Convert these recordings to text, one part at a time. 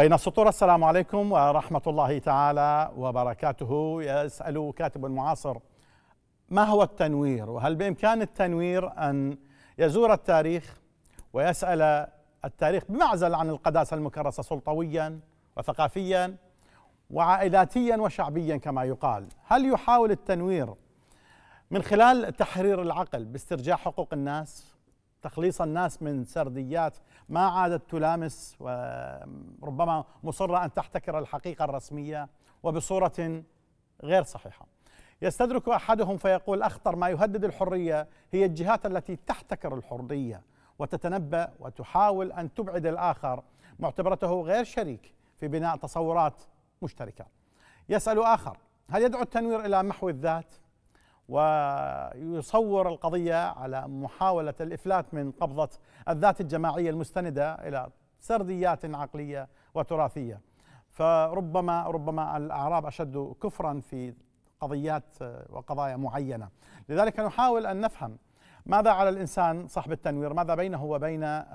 بين السطور السلام عليكم ورحمة الله تعالى وبركاته يسأل كاتب معاصر ما هو التنوير وهل بإمكان التنوير أن يزور التاريخ ويسأل التاريخ بمعزل عن القداسة المكرسة سلطويا وثقافيا وعائلاتيا وشعبيا كما يقال هل يحاول التنوير من خلال تحرير العقل باسترجاع حقوق الناس تخليص الناس من سرديات ما عادت تلامس وربما مصرة أن تحتكر الحقيقة الرسمية وبصورة غير صحيحة يستدرك أحدهم فيقول أخطر ما يهدد الحرية هي الجهات التي تحتكر الحرية وتتنبأ وتحاول أن تبعد الآخر معتبرته غير شريك في بناء تصورات مشتركة يسأل آخر هل يدعو التنوير إلى محو الذات ويصور القضية على محاولة الإفلات من قبضة الذات الجماعية المستندة إلى سرديات عقلية وتراثية فربما ربما الأعراب أشد كفرا في قضيات آه، وقضايا معينة لذلك نحاول أن نفهم ماذا على الإنسان صاحب التنوير ماذا بينه وبين آه،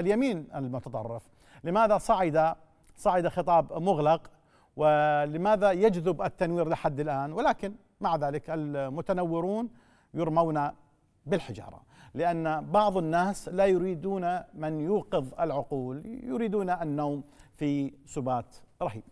اليمين المتطرف لماذا صعد صعد خطاب مغلق ولماذا يجذب التنوير لحد الآن ولكن مع ذلك المتنورون يرمون بالحجاره لان بعض الناس لا يريدون من يوقظ العقول يريدون النوم في سبات رهيب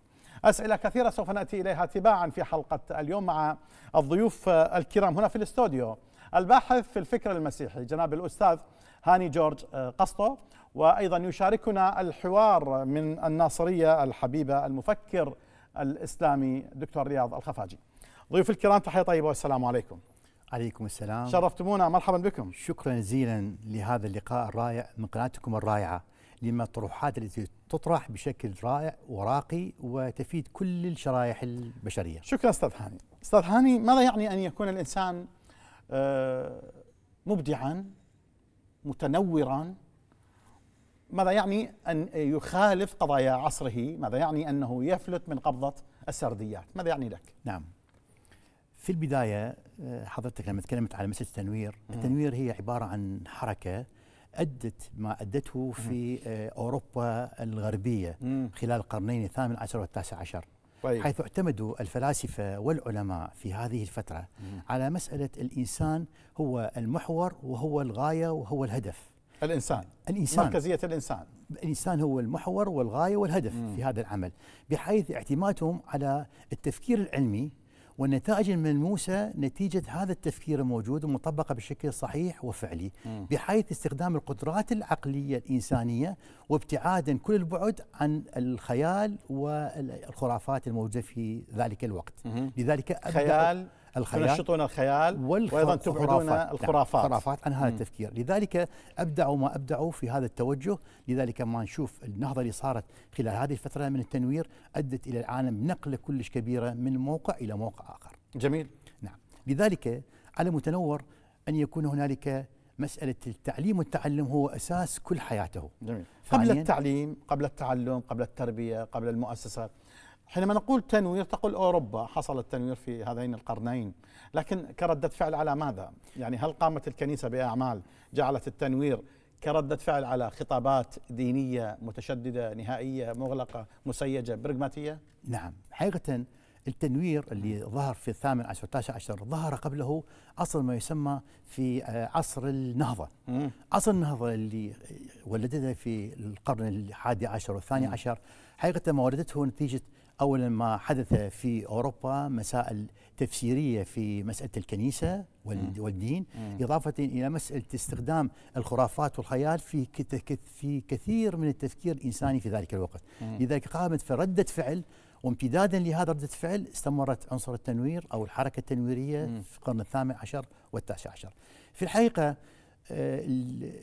اسئله كثيره سوف ناتي اليها تباعا في حلقه اليوم مع الضيوف الكرام هنا في الاستوديو الباحث في الفكر المسيحي جناب الاستاذ هاني جورج قسطو وايضا يشاركنا الحوار من الناصريه الحبيبه المفكر الاسلامي دكتور رياض الخفاجي ضيوف الكرام تحية طيبة والسلام عليكم عليكم السلام شرفتمونا مرحبا بكم شكرا جزيلا لهذا اللقاء الرائع من قناتكم الرائعة لما الطروحات التي تطرح بشكل رائع وراقي وتفيد كل الشرائح البشرية شكرا أستاذ هاني أستاذ هاني ماذا يعني أن يكون الإنسان آه، مبدعا متنورا ماذا يعني أن يخالف قضايا عصره ماذا يعني أنه يفلت من قبضة السرديات ماذا يعني لك؟ نعم في البداية آه، حضرتك لما تكلمت على مسألة التنوير التنوير هي عبارة عن حركة أدت ما أدته في آه، أوروبا الغربية خلال القرنين الثامن عشر والتاسع عشر طيب. حيث اعتمدوا الفلاسفة والعلماء في هذه الفترة على مسألة الإنسان هو المحور وهو الغاية وهو الهدف الإنسان الإنسان مركزية الإنسان الإنسان هو المحور والغاية والهدف مم. في هذا العمل بحيث اعتمادهم على التفكير العلمي والنتائج الملموسة نتيجة هذا التفكير الموجود ومطبقة بشكل صحيح وفعلي بحيث استخدام القدرات العقلية الإنسانية وابتعادا كل البعد عن الخيال والخرافات الموجودة في ذلك الوقت لذلك خيال الخيال تنشطون الخيال وايضا نعم. تبعدون الخرافات الخرافات عن هذا التفكير لذلك ابدعوا ما ابدعوا في هذا التوجه لذلك ما نشوف النهضه اللي صارت خلال هذه الفتره من التنوير ادت الى العالم نقله كلش كبيره من موقع الى موقع اخر جميل نعم لذلك على متنور ان يكون هنالك مسألة التعليم والتعلم هو أساس كل حياته جميل. قبل التعليم قبل التعلم قبل التربية قبل المؤسسة حينما نقول تنوير تقول اوروبا حصل التنوير في هذين القرنين، لكن كرده فعل على ماذا؟ يعني هل قامت الكنيسه باعمال جعلت التنوير كرده فعل على خطابات دينيه متشدده نهائيه مغلقه مسيجه برغماتيه؟ نعم، حقيقه التنوير اللي ظهر في الثامن عشر 13 عشر ظهر قبله عصر ما يسمى في آه، عصر النهضة مم. عصر النهضة اللي ولدته في القرن الحادي عشر والثاني مم. عشر حقيقة ما ولدته نتيجة اولا ما حدث في اوروبا مسائل تفسيريه في مساله الكنيسه والدين اضافه الى مساله استخدام الخرافات والخيال في في كثير من التفكير الانساني في ذلك الوقت لذلك قامت في رده فعل وامتدادا لهذا ردة فعل استمرت عنصر التنوير أو الحركة التنويرية في القرن الثامن عشر والتاسع عشر في الحقيقة آه،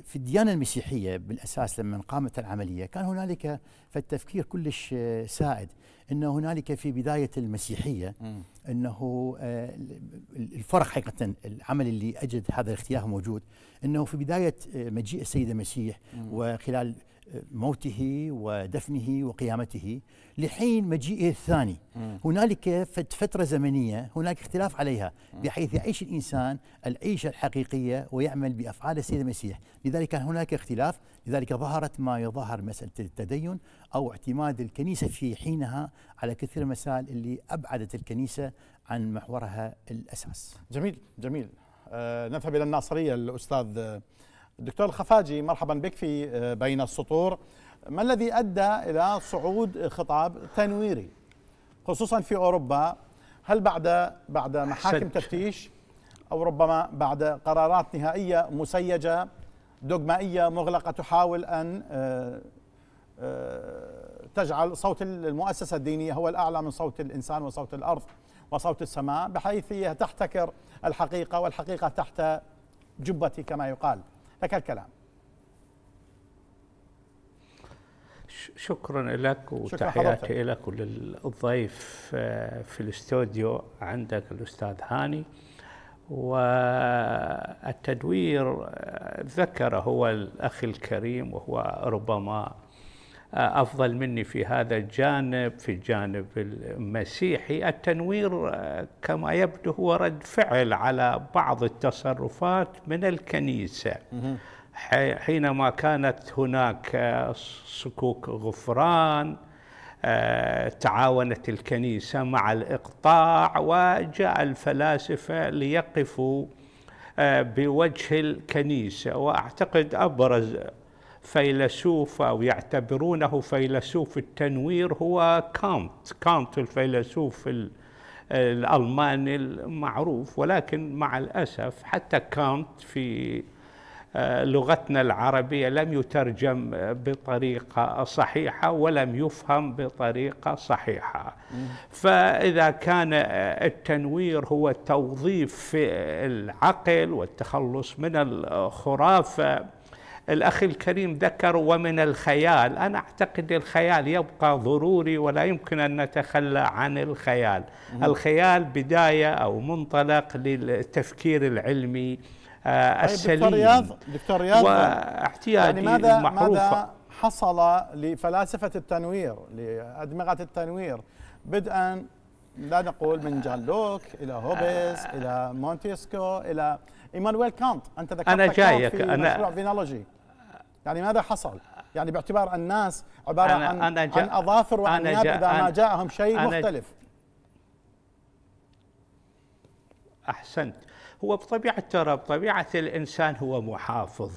في الديانة المسيحية بالأساس لما قامت العملية كان هنالك في التفكير كلش آه، سائد أنه هنالك في بداية المسيحية أنه آه، الفرق حقيقة العمل اللي أجد هذا الاختلاف موجود أنه في بداية مجيء السيد المسيح وخلال موته ودفنه وقيامته لحين مجيئه الثاني هنالك فترة زمنية هناك اختلاف عليها بحيث يعيش الإنسان العيشة الحقيقية ويعمل بأفعال السيد المسيح لذلك كان هناك اختلاف لذلك ظهرت ما يظهر مسألة التدين أو اعتماد الكنيسة في حينها على كثير المسائل اللي أبعدت الكنيسة عن محورها الأساس جميل جميل آه نذهب إلى الناصرية الأستاذ دكتور الخفاجي مرحبا بك في آه، بين السطور ما الذي أدى إلى صعود خطاب تنويري خصوصا في أوروبا هل بعد بعد محاكم تفتيش أو ربما بعد قرارات نهائية مسيجة دوغمائيه مغلقة تحاول أن آه، آه، تجعل صوت المؤسسة الدينية هو الأعلى من صوت الإنسان وصوت الأرض وصوت السماء بحيث تحتكر الحقيقة والحقيقة تحت جبتي كما يقال لك الكلام شكرا لك وتحياتي لك وللضيف آه، في الاستوديو عندك الاستاذ هاني والتدوير آه، ذكر هو الاخ الكريم وهو ربما آه، أفضل مني في هذا الجانب في الجانب المسيحي التنوير آه، كما يبدو هو رد فعل على بعض التصرفات من الكنيسة حينما كانت هناك صكوك آه، غفران تعاونت الكنيسة مع الإقطاع وجاء الفلاسفة ليقفوا بوجه الكنيسة وأعتقد أبرز فيلسوف أو يعتبرونه فيلسوف التنوير هو كانت كانت الفيلسوف الألماني المعروف ولكن مع الأسف حتى كانت في آه، لغتنا العربية لم يترجم بطريقة صحيحة ولم يفهم بطريقة صحيحة فإذا كان آه، التنوير هو توظيف العقل والتخلص من الخرافة الأخ الكريم ذكر ومن الخيال أنا أعتقد الخيال يبقى ضروري ولا يمكن أن نتخلى عن الخيال مم. الخيال بداية أو منطلق للتفكير العلمي آه طيب، السليم دكتور رياض دكتور رياض واحتياجي يعني ماذا ماذا حصل لفلاسفة التنوير لأدمغة التنوير بدءا لا نقول من جان لوك الى هوبز آه. الى مونتيسكو الى ايمانويل كانت انت ذكرت انا جايك انا فينولوجي يعني ماذا حصل؟ يعني باعتبار الناس عبارة أنا عن, أنا عن أظافر وانياب إذا ما جاءهم شيء مختلف أحسنت هو بطبيعة ترى بطبيعة الإنسان هو محافظ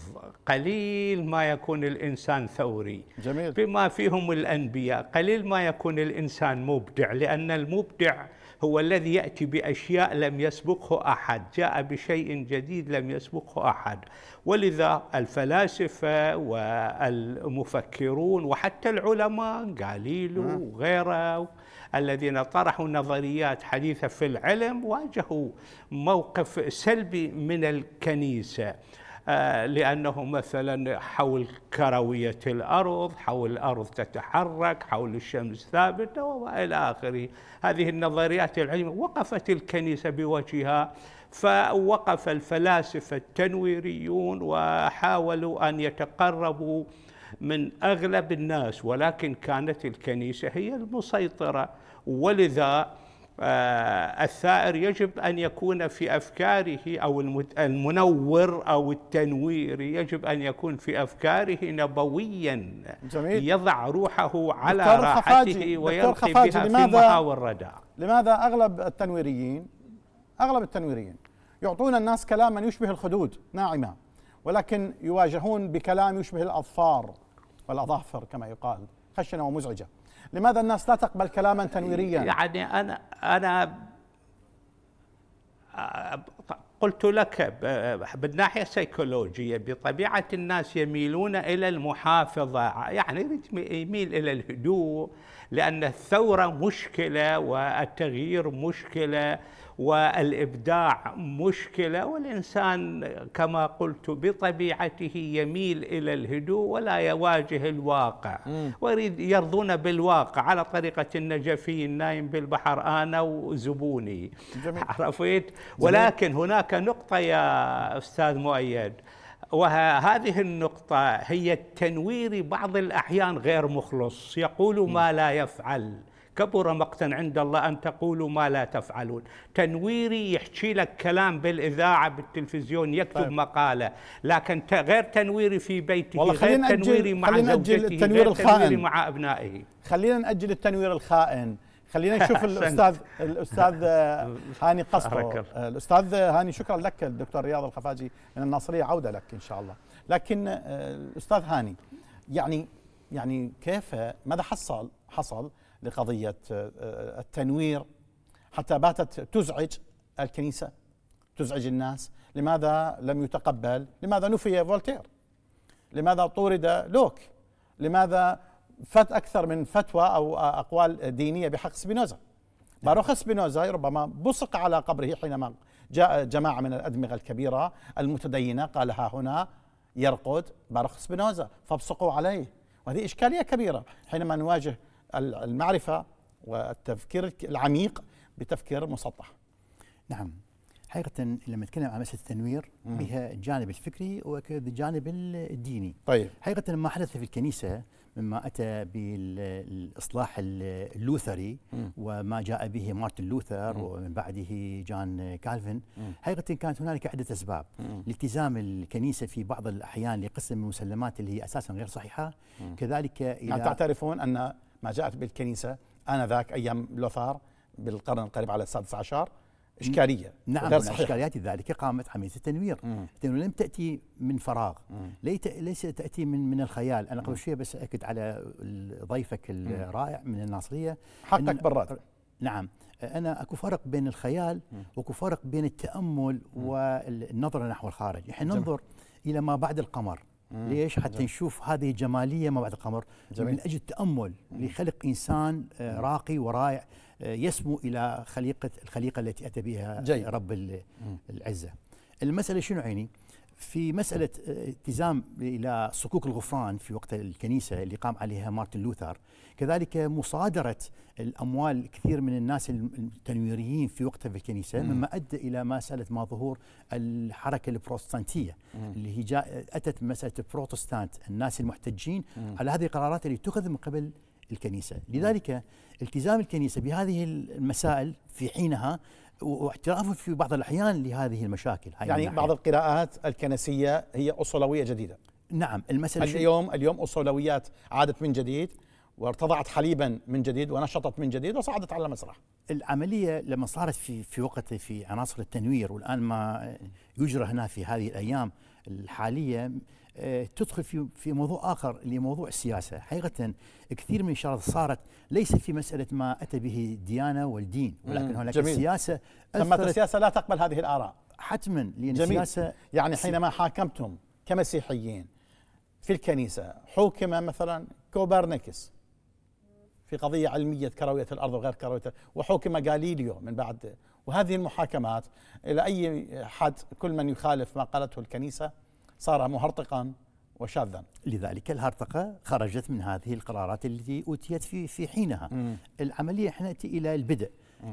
قليل ما يكون الإنسان ثوري جميل. بما فيهم الأنبياء قليل ما يكون الإنسان مبدع لأن المبدع هو الذي يأتي بأشياء لم يسبقه أحد جاء بشيء جديد لم يسبقه أحد ولذا الفلاسفة والمفكرون وحتى العلماء غاليلو نعم. وغيره الذين طرحوا نظريات حديثة في العلم واجهوا موقف سلبي من الكنيسة آه، لأنه مثلا حول كروية الأرض حول الأرض تتحرك حول الشمس ثابتة وإلى آخره هذه النظريات العلمية وقفت الكنيسة بوجهها فوقف الفلاسفة التنويريون وحاولوا أن يتقربوا من أغلب الناس ولكن كانت الكنيسة هي المسيطرة ولذا الثائر يجب ان يكون في افكاره او المنور او التنوير يجب ان يكون في افكاره نبويا جميل. يضع روحه على راحته ويرخي بها لماذا في محاور الرداء لماذا اغلب التنويريين اغلب التنويريين يعطون الناس كلاما يشبه الخدود ناعمه ولكن يواجهون بكلام يشبه الاظفار والاظافر كما يقال خشنه ومزعجه لماذا الناس لا تقبل كلاما تنويريا يعني أنا أنا قلت لك بالناحية السيكولوجية بطبيعة الناس يميلون إلى المحافظة يعني يميل إلى الهدوء لأن الثورة مشكلة والتغيير مشكلة والابداع مشكله والانسان كما قلت بطبيعته يميل الى الهدوء ولا يواجه الواقع ويريد يرضون بالواقع على طريقه النجفي النايم بالبحر انا وزبوني جميل. عرفت ولكن جميل. هناك نقطه يا استاذ مؤيد وهذه النقطة هي التنوير بعض الأحيان غير مخلص يقول ما لا يفعل كبر مقتا عند الله أن تقولوا ما لا تفعلون تنويري يحكي لك كلام بالإذاعة بالتلفزيون يكتب طيب. مقالة لكن غير تنويري في بيته والله غير أجل تنويري مع خلينا زوجته التنوير غير الخائن. تنويري مع أبنائه خلينا نأجل التنوير الخائن خلينا نشوف الاستاذ الاستاذ هاني قصبه الاستاذ هاني شكرا لك الدكتور رياض الخفاجي من الناصريه عوده لك ان شاء الله لكن آه، الاستاذ هاني يعني يعني كيف ماذا حصل حصل لقضية آه، آه، التنوير حتى باتت تزعج الكنيسة تزعج الناس لماذا لم يتقبل لماذا نفي فولتير لماذا طورد لوك لماذا فت أكثر من فتوى أو أقوال دينية بحق سبينوزا باروخ سبينوزا ربما بصق على قبره حينما جاء جماعة من الأدمغة الكبيرة المتدينة قال ها هنا يرقد باروخ سبينوزا فابصقوا عليه وهذه إشكالية كبيرة حينما نواجه المعرفة والتفكير العميق بتفكير مسطح نعم حقيقة لما نتكلم عن مسألة التنوير بها الجانب الفكري وكذا الجانب الديني طيب حقيقة ما حدث في الكنيسة مما أتى بالإصلاح اللوثري وما جاء به مارتن لوثر ومن بعده جان كالفن حقيقة كانت هنالك عدة أسباب التزام الكنيسة في بعض الأحيان لقسم المسلمات اللي هي أساسا غير صحيحة كذلك إلى يعني تعترفون أن ما جاءت بالكنيسة آنذاك أيام لوثار بالقرن القريب على السادس عشر إشكالية نعم من إشكاليات ذلك قامت عملية التنوير لأنه لم تأتي من فراغ ليت ليس تأتي من من الخيال أنا قبل شوية بس أكد على ضيفك الرائع من الناصرية حقك برات نعم انا اكو فرق بين الخيال واكو فرق بين التامل والنظره نحو الخارج، احنا ننظر الى ما بعد القمر مم. ليش؟ حتى نشوف هذه الجماليه ما بعد القمر جميل. من اجل التامل لخلق انسان آه، راقي ورائع آه، يسمو الى خليقه الخليقه التي اتى بها جاي. رب العزه. المساله شنو عيني؟ في مسألة آه، التزام إلى صكوك الغفران في وقت الكنيسة اللي قام عليها مارتن لوثر كذلك مصادرة الأموال كثير من الناس التنويريين في وقتها في الكنيسة مما أدى إلى مسألة ما ظهور الحركة البروتستانتية اللي هي جاء أتت مسألة البروتستانت الناس المحتجين على هذه القرارات اللي اتخذ من قبل الكنيسة لذلك التزام الكنيسة بهذه المسائل في حينها واعترافه في بعض الأحيان لهذه المشاكل هاي يعني بعض القراءات الكنسية هي أصولوية جديدة نعم المسألة اليوم اليوم أصولويات عادت من جديد وارتضعت حليبا من جديد ونشطت من جديد وصعدت على المسرح العملية لما صارت في في وقت في عناصر التنوير والآن ما يجرى هنا في هذه الأيام الحالية تدخل في في موضوع اخر اللي موضوع السياسه، حقيقه كثير من الاشارات صارت ليس في مساله ما اتى به الديانه والدين ولكن هناك جميل. السياسه ثمة السياسه لا تقبل هذه الاراء حتما لان جميل. السياسه يعني حينما حاكمتم كمسيحيين في الكنيسه حوكم مثلا كوبرنيكس في قضية علمية كروية الأرض وغير كروية وحكم غاليليو من بعد وهذه المحاكمات إلى أي حد كل من يخالف ما قالته الكنيسة صار مهرطقا وشاذا لذلك الهرطقة خرجت من هذه القرارات التي أوتيت في في حينها مم. العملية إحنا إلى البدء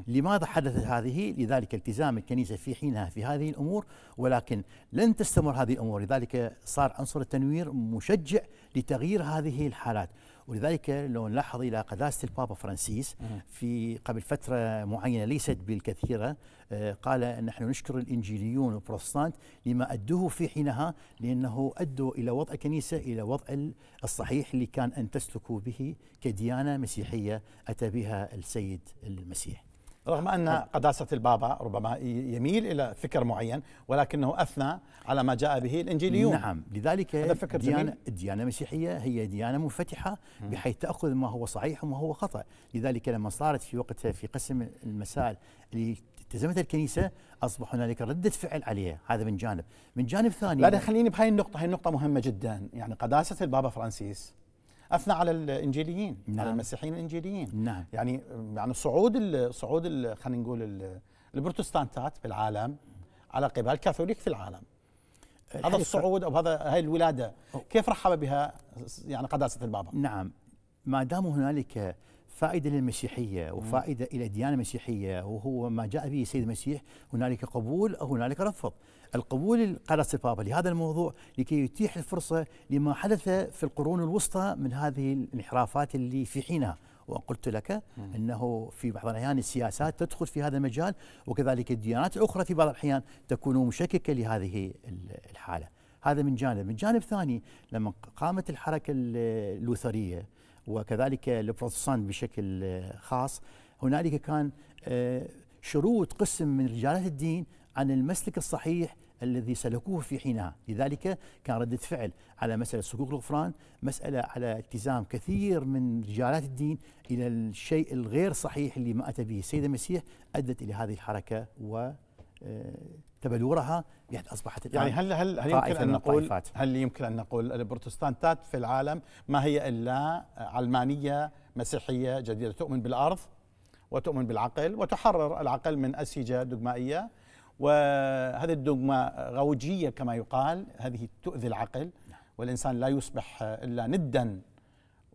لماذا حدثت هذه لذلك التزام الكنيسة في حينها في هذه الأمور ولكن لن تستمر هذه الأمور لذلك صار عنصر التنوير مشجع لتغيير هذه الحالات ولذلك لو نلاحظ الى قداسه البابا فرانسيس في قبل فتره معينه ليست بالكثيره آه، قال ان نحن نشكر الانجيليون والبروتستانت لما ادوه في حينها لانه ادوا الى وضع الكنيسه الى وضع الصحيح اللي كان ان تسلكوا به كديانه مسيحيه اتى بها السيد المسيح. رغم أن نعم. قداسة البابا ربما يميل إلى فكر معين ولكنه أثنى على ما جاء به الإنجيليون نعم لذلك هذا فكر ديانة, الديانة المسيحية هي ديانة منفتحة بحيث تأخذ ما هو صحيح وما هو خطأ لذلك لما صارت في وقتها في قسم المسائل اللي التزمتها الكنيسه اصبح هنالك رده فعل عليها هذا من جانب من جانب ثاني لا يعني خليني بهاي النقطه هاي النقطه مهمه جدا يعني قداسه البابا فرانسيس اثنى على الانجيليين نعم. على المسيحيين الانجيليين نعم. يعني يعني صعود الـ صعود خلينا نقول البروتستانتات بالعالم على قبال الكاثوليك في العالم هذا الصعود او هذا هاي الولاده كيف رحب بها يعني قداسه البابا نعم ما دام هنالك فائده للمسيحيه وفائده الى الديانه المسيحيه وهو ما جاء به السيد المسيح هنالك قبول او هنالك رفض. القبول قال البابا لهذا الموضوع لكي يتيح الفرصه لما حدث في القرون الوسطى من هذه الانحرافات اللي في حينها وقلت لك انه في بعض الاحيان السياسات تدخل في هذا المجال وكذلك الديانات الاخرى في بعض الاحيان تكون مشككه لهذه الحاله. هذا من جانب، من جانب ثاني لما قامت الحركه اللوثريه وكذلك البروتستانت بشكل خاص هنالك كان آه، شروط قسم من رجالات الدين عن المسلك الصحيح الذي سلكوه في حينها لذلك كان ردة فعل على مسألة صكوك الغفران مسألة على التزام كثير من رجالات الدين إلى الشيء الغير صحيح اللي ما أتى به السيد المسيح أدت إلى هذه الحركة و تبلورها يعني أصبحت الآن يعني هل هل هل يمكن أن نقول هل يمكن أن نقول البروتستانتات في العالم ما هي إلا علمانية مسيحية جديدة تؤمن بالأرض وتؤمن بالعقل وتحرر العقل من أسيجة دوغمائيه وهذه الدوغما غوجية كما يقال هذه تؤذي العقل والإنسان لا يصبح إلا ندا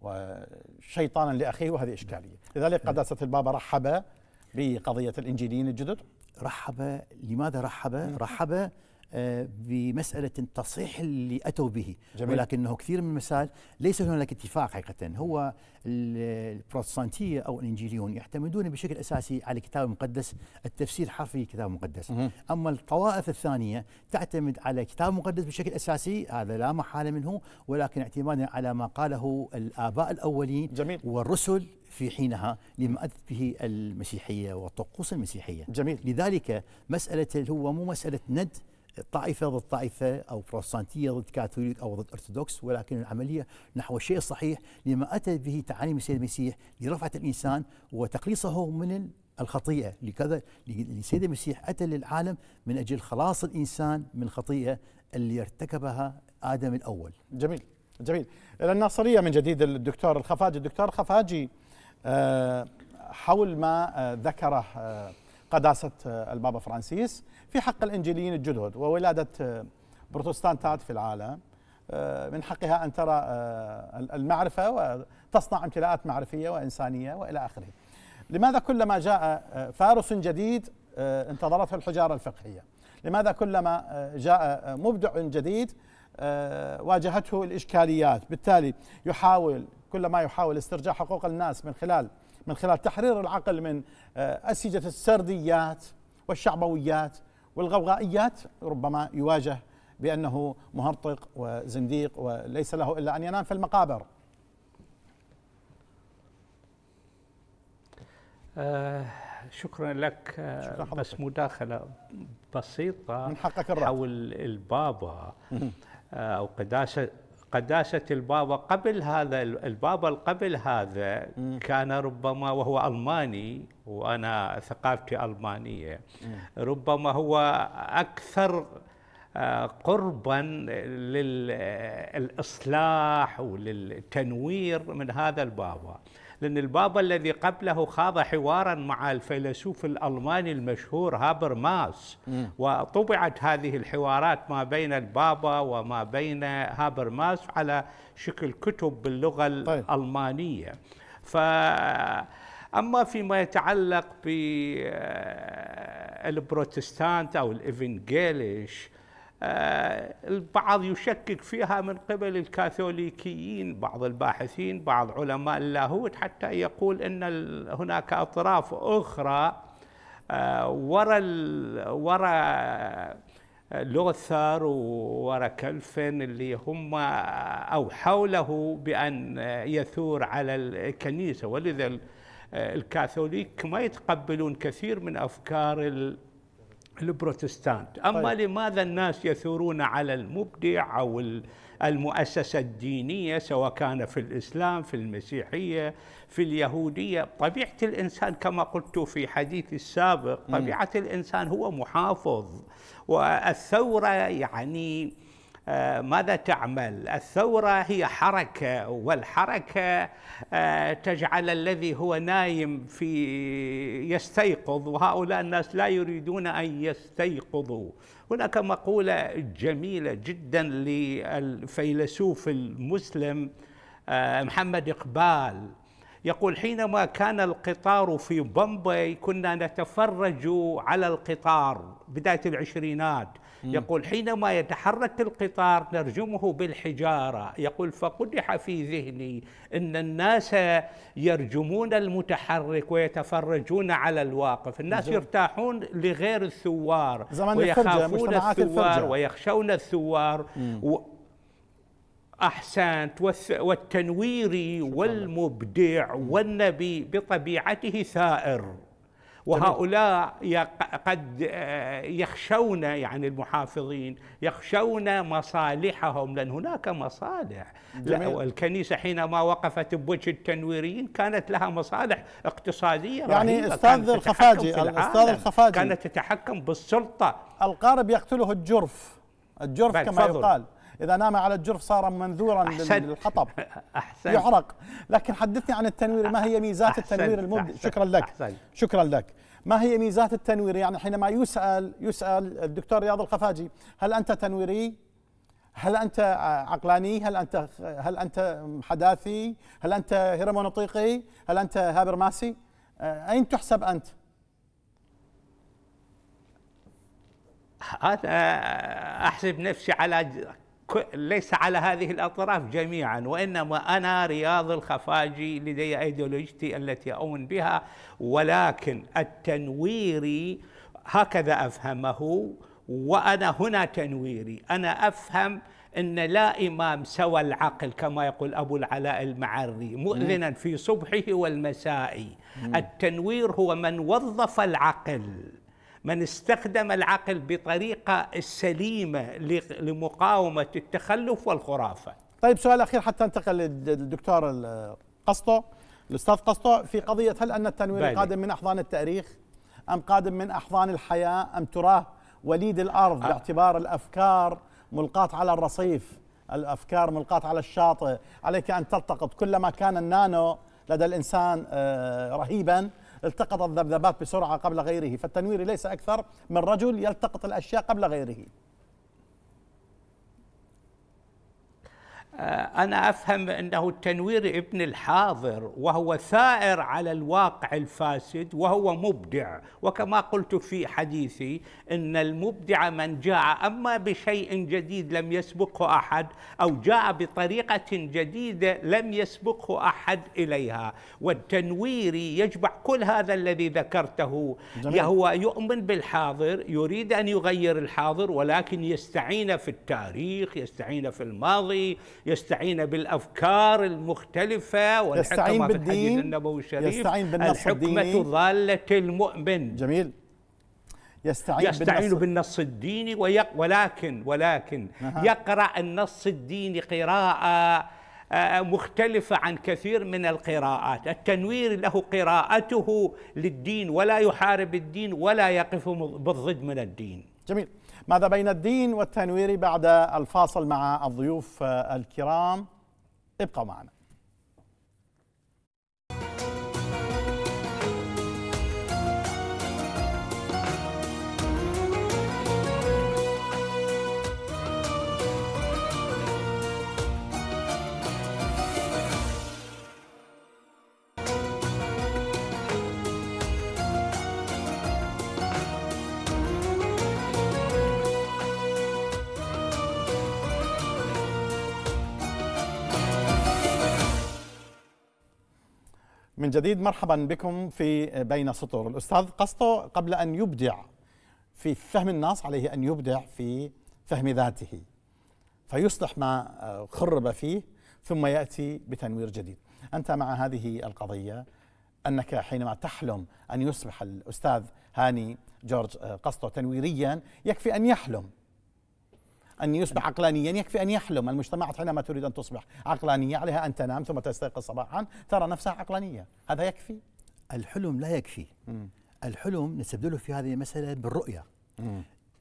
وشيطانا لأخيه وهذه إشكالية لذلك قداسة البابا رحب بقضية الإنجيليين الجدد رحب لماذا رحب؟ رحب بمسألة التصحيح اللي أتوا به جميل. ولكنه كثير من المسائل ليس هناك اتفاق حقيقة هو البروتستانتية أو الإنجيليون يعتمدون بشكل أساسي على الكتاب المقدس التفسير حرفي الكتاب المقدس أما الطوائف الثانية تعتمد على كتاب مقدس بشكل أساسي هذا لا محالة منه ولكن اعتمادا على ما قاله الآباء الأولين جميل. والرسل في حينها لما أتت به المسيحية والطقوس المسيحية جميل. لذلك مسألة هو مو مسألة ند طائفه ضد طائفه او بروتستانتيه ضد كاثوليك او ضد ارثوذكس ولكن العمليه نحو الشيء الصحيح لما اتى به تعاليم السيد المسيح لرفعه الانسان وتخليصه من الخطيئه لكذا السيد المسيح اتى للعالم من اجل خلاص الانسان من الخطيئه اللي ارتكبها ادم الاول. جميل جميل الناصريه من جديد الدكتور الخفاجي، الدكتور الخفاجي آه، حول ما آه، ذكره آه، قداسه البابا فرانسيس في حق الإنجيليين الجدد وولادة آه، بروتستانتات في العالم آه، من حقها أن ترى آه، المعرفة وتصنع امتلاءات معرفية وإنسانية وإلى آخره لماذا كلما جاء فارس جديد انتظرته الحجارة الفقهية لماذا كلما جاء مبدع جديد واجهته الإشكاليات بالتالي يحاول كلما يحاول استرجاع حقوق الناس من خلال من خلال تحرير العقل من أسجة السرديات والشعبويات والغوغائيات ربما يواجه بأنه مهرطق وزنديق وليس له إلا أن ينام في المقابر آه شكرا لك آه، شكرا بس مداخلة بسيطة من حقك الرب حول البابا آه، أو قداسة قداسة البابا قبل هذا البابا قبل هذا كان ربما وهو ألماني وأنا ثقافتي ألمانية ربما هو أكثر آه، قربا للإصلاح آه، وللتنوير من هذا البابا لأن البابا الذي قبله خاض حوارا مع الفيلسوف الألماني المشهور هابر ماس وطبعت هذه الحوارات ما بين البابا وما بين هابر ماس على شكل كتب باللغة طيب. الألمانية ف أما فيما يتعلق بالبروتستانت آه، أو الايفنجيليش آه، البعض يشكك فيها من قبل الكاثوليكيين بعض الباحثين بعض علماء اللاهوت حتى يقول ان هناك اطراف اخرى وراء آه، وراء آه، لوثر وراء كلفن اللي هم او حوله بان يثور على الكنيسه ولذا الكاثوليك ما يتقبلون كثير من افكار البروتستانت أما طيب. لماذا الناس يثورون على المبدع أو المؤسسة الدينية سواء كان في الإسلام في المسيحية في اليهودية طبيعة الإنسان كما قلت في حديث السابق طبيعة الإنسان هو محافظ والثورة يعني آه، ماذا تعمل الثورة هي حركة والحركة آه، تجعل الذي هو نايم في يستيقظ وهؤلاء الناس لا يريدون أن يستيقظوا هناك مقولة جميلة جدا للفيلسوف المسلم آه، محمد إقبال يقول حينما كان القطار في بومباي كنا نتفرج على القطار بداية العشرينات يقول حينما يتحرك القطار نرجمه بالحجارة يقول فقدح في ذهني أن الناس يرجمون المتحرك ويتفرجون على الواقف الناس جميل. يرتاحون لغير الثوار ويخافون الثوار الفرجة. ويخشون الثوار أحسنت والتنويري والمبدع والنبي بطبيعته ثائر وهؤلاء قد آه، يخشون يعني المحافظين يخشون مصالحهم لأن هناك مصالح لا الكنيسة حينما وقفت بوجه التنويريين كانت لها مصالح اقتصادية يعني أستاذ الخفاجي الأستاذ الخفاجي كانت تتحكم بالسلطة القارب يقتله الجرف الجرف كما يقال إذا نام على الجرف صار منذورا أحسن للحطب أحسن يحرق لكن حدثني عن التنوير ما هي ميزات أحسن التنوير المبدع شكرا لك أحسن شكرا لك ما هي ميزات التنوير يعني حينما يسأل يسأل الدكتور رياض الخفاجي هل أنت تنويري هل انت عقلاني؟ هل انت هل انت حداثي؟ هل انت هرمونطيقي؟ هل انت هابرماسي؟ آه، اين تحسب انت؟ هذا احسب نفسي على ليس على هذه الأطراف جميعا وإنما أنا رياض الخفاجي لدي أيديولوجيتي التي أؤمن بها ولكن التنويري هكذا أفهمه وأنا هنا تنويري أنا أفهم ان لا امام سوى العقل كما يقول ابو العلاء المعري مؤذنا في صبحه والمساء التنوير هو من وظف العقل من استخدم العقل بطريقة السليمة لمقاومة التخلف والخرافة طيب سؤال أخير حتى انتقل للدكتور قسطو الأستاذ قسطو في قضية هل أن التنوير بالي. قادم من أحضان التاريخ أم قادم من أحضان الحياة أم تراه وليد الأرض أه. باعتبار الأفكار ملقاة على الرصيف الأفكار ملقاة على الشاطئ عليك أن تلتقط كلما كان النانو لدى الإنسان آه، رهيبا التقط الذبذبات بسرعة قبل غيره فالتنوير ليس أكثر من رجل يلتقط الأشياء قبل غيره آه، أنا أفهم أنه التنوير ابن الحاضر وهو ثائر على الواقع الفاسد وهو مبدع وكما قلت في حديثي أن المبدع من جاء أما بشيء جديد لم يسبقه أحد أو جاء بطريقة جديدة لم يسبقه أحد إليها والتنويري يجمع كل هذا الذي ذكرته هو يؤمن بالحاضر يريد أن يغير الحاضر ولكن يستعين في التاريخ يستعين في الماضي يستعين بالافكار المختلفه والحكمه بالدين النبوي الشريف يستعين بالنص الحكمه ضاله المؤمن جميل يستعين, يستعين بالنص, بالنص الديني ويق ولكن ولكن أه. يقرأ النص الديني قراءة آه، مختلفة عن كثير من القراءات التنوير له قراءته للدين ولا يحارب الدين ولا يقف بالضد من الدين جميل ماذا بين الدين والتنوير بعد الفاصل مع الضيوف الكرام ابقوا معنا من جديد مرحبا بكم في بين سطور الأستاذ قصته قبل أن يبدع في فهم الناس عليه أن يبدع في فهم ذاته فيصلح ما آه، خرب فيه ثم يأتي بتنوير جديد أنت مع هذه القضية أنك حينما تحلم أن يصبح الأستاذ هاني جورج آه، قسطو تنويريا يكفي أن يحلم أن يصبح عقلانيا يكفي أن يحلم المجتمعات حينما تريد أن تصبح عقلانية عليها أن تنام ثم تستيقظ صباحا ترى نفسها عقلانية هذا يكفي الحلم لا يكفي م. الحلم نستبدله في هذه المسألة بالرؤية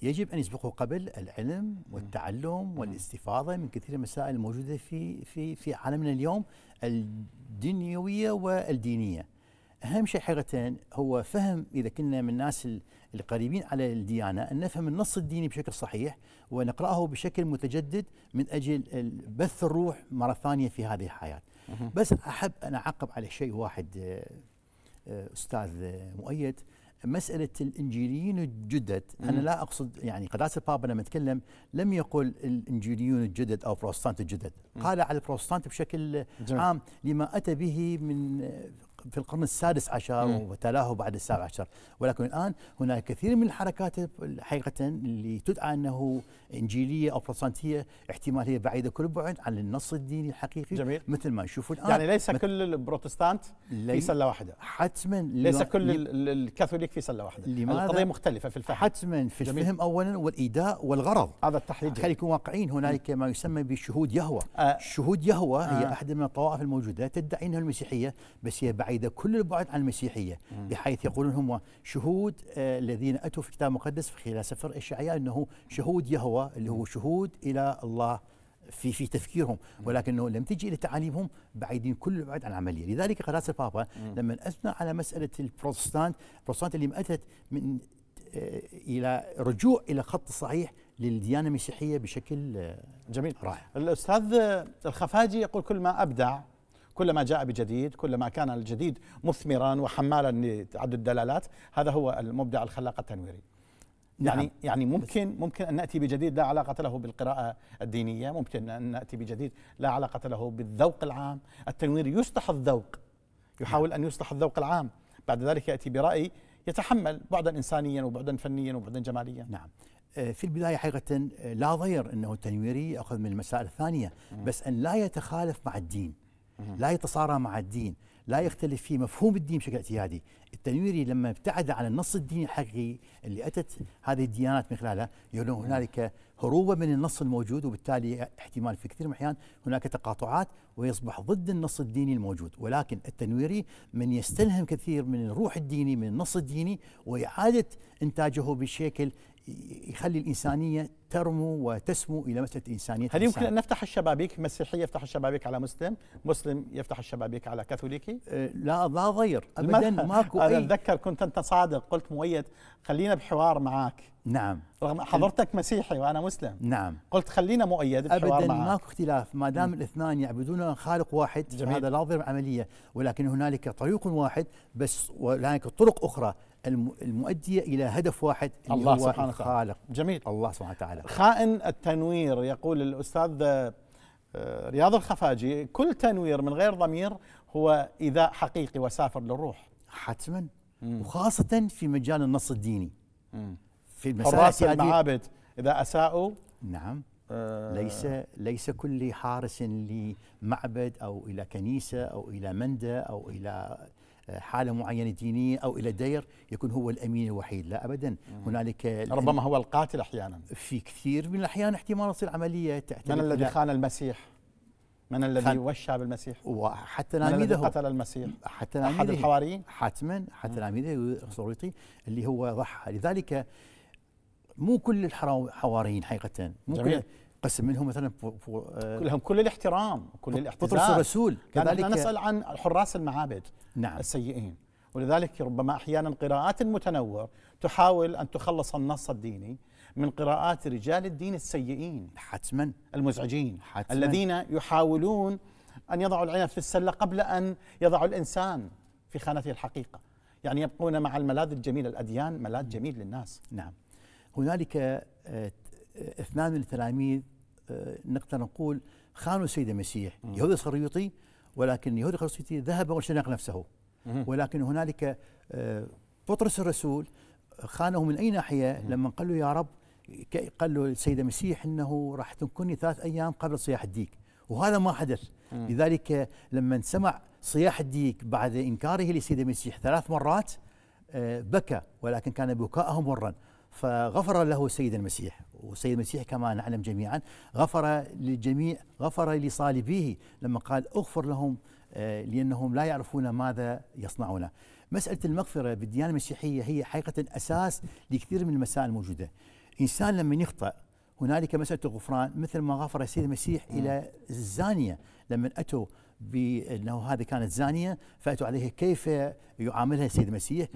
يجب أن يسبقه قبل العلم والتعلم والاستفاضة من كثير من المسائل الموجودة في في في عالمنا اليوم الدنيوية والدينية أهم شيء حقيقة هو فهم إذا كنا من الناس القريبين على الديانة أن نفهم النص الديني بشكل صحيح ونقرأه بشكل متجدد من أجل بث الروح مرة ثانية في هذه الحياة بس أحب أن أعقب على شيء واحد آه، آه، أستاذ آه، مؤيد مسألة الإنجيليين الجدد أنا لا أقصد يعني قداسة البابا لما تكلم لم يقل الإنجيليون الجدد أو البروتستانت الجدد قال على البروتستانت بشكل عام لما أتى به من في القرن السادس عشر وتلاه بعد السابع عشر ولكن الآن هناك كثير من الحركات حقيقة اللي تدعى أنه إنجيلية أو بروتستانتية احتمالية بعيدة كل بعد عن النص الديني الحقيقي جميل. مثل ما نشوف الآن يعني ليس كل البروتستانت في سلة واحدة حتما ليس كل الكاثوليك في سلة واحدة لماذا القضية مختلفة في الفهم حتما في جميل. الفهم أولا والإيداء والغرض هذا التحليل خلينا نكون واقعيين هنالك ما يسمى بشهود يهوى آه. شهود يهوى آه. هي أحد من الطوائف الموجودة تدعي أنها المسيحية بس هي بعد بعيدة كل البعد عن المسيحية بحيث يقولون هم شهود آه، الذين أتوا في الكتاب المقدس في خلال سفر إشعياء أنه شهود يهوى اللي هو شهود إلى الله في في تفكيرهم ولكنه لم تجي الى تعاليمهم بعيدين كل البعد عن العمليه، لذلك قداسه البابا لما اثنى على مساله البروتستانت، البروتستانت اللي اتت من آه، الى رجوع الى خط صحيح للديانه المسيحيه بشكل آه، جميل رائع. الاستاذ الخفاجي يقول كل ما ابدع كلما جاء بجديد كلما كان الجديد مثمرا وحمالا لتعدد الدلالات هذا هو المبدع الخلاق التنويري نعم. يعني يعني ممكن ممكن ان ناتي بجديد لا علاقه له بالقراءه الدينيه، ممكن ان ناتي بجديد لا علاقه له بالذوق العام، التنوير يصلح الذوق يحاول ان يصلح الذوق العام، بعد ذلك ياتي براي يتحمل بعدا انسانيا وبعدا فنيا وبعدا جماليا. نعم. آه، في البداية حقيقة آه، لا ضير أنه التنويري يأخذ من المسائل الثانية بس أن لا يتخالف مع الدين لا يتصارع مع الدين لا يختلف في مفهوم الدين بشكل اعتيادي التنويري لما ابتعد عن النص الديني الحقيقي اللي أتت هذه الديانات من خلاله يقولون هنالك هروبا من النص الموجود وبالتالي احتمال في كثير من الأحيان هناك تقاطعات ويصبح ضد النص الديني الموجود ولكن التنويري من يستلهم كثير من الروح الديني من النص الديني وإعادة إنتاجه بشكل يخلي الانسانيه ترمو وتسمو الى مساله انسانيه هل يمكن ان نفتح الشبابيك مسيحي يفتح الشبابيك على مسلم مسلم يفتح الشبابيك على كاثوليكي أه لا لا ضير ابدا ماكو انا اتذكر كنت انت صادق قلت مؤيد خلينا بحوار معك نعم رغم أه، حضرتك مسيحي وانا مسلم نعم قلت خلينا مؤيد بحوار ابدا معك. ماكو اختلاف ما دام الاثنان يعبدون خالق واحد جميل. لا ضير عمليه ولكن هنالك طريق واحد بس وهنالك طرق اخرى المؤدية إلى هدف واحد الله هو سبحانه الخالق جميل الله سبحانه وتعالى خائن التنوير يقول الأستاذ آه، رياض الخفاجي كل تنوير من غير ضمير هو إذاء حقيقي وسافر للروح حتما مم. وخاصة في مجال النص الديني مم. في حراس المعابد إذا أساءوا نعم آه. ليس ليس كل حارس لمعبد او الى كنيسه او الى مندى او الى حاله معينه دينيه او الى دير يكون هو الامين الوحيد لا ابدا هنالك ربما هو القاتل احيانا في كثير من الاحيان احتمال تصير عمليه من الذي خان المسيح من الذي وشى بالمسيح وحتى تلاميذه قتل المسيح حتى احد الحواريين حتما حتى تلاميذه سوريطي اللي هو ضحى لذلك مو كل الحواريين حقيقه مو جميل. كل قسم منهم مثلا فو فو آه، لهم كل الاحترام وكل الاعتزاز بطرس الرسول كذلك نسال عن حراس المعابد نعم السيئين ولذلك ربما احيانا قراءات المتنور تحاول ان تخلص النص الديني من قراءات رجال الدين السيئين حتما المزعجين حتما الذين يحاولون ان يضعوا العنب في السله قبل ان يضعوا الانسان في خانته الحقيقه يعني يبقون مع الملاذ الجميل الاديان ملاذ جميل للناس نعم هنالك آه، اثنان من التلاميذ آه، نقدر نقول خانوا السيد المسيح يهوذا الخريطي ولكن يهوذا الخريطي ذهب وشنق نفسه ولكن هنالك آه، بطرس الرسول آه، خانه من اي ناحيه لما قال له يا رب قال له السيد المسيح انه راح تنكني ثلاث ايام قبل صياح الديك وهذا ما حدث لذلك لما سمع صياح الديك بعد انكاره لسيد المسيح ثلاث مرات بكى ولكن كان بكاءه مرا فغفر له السيد المسيح والسيد المسيح كما نعلم جميعا غفر للجميع غفر لصالبيه لما قال اغفر لهم آه، لانهم لا يعرفون ماذا يصنعون مساله المغفره بالديانه المسيحيه هي حقيقه اساس لكثير من المسائل الموجوده انسان لما يخطأ هنالك مساله الغفران مثل ما غفر السيد المسيح الى الزانيه لما اتوا بانه هذه كانت زانيه فاتوا عليها كيف يعاملها السيد المسيح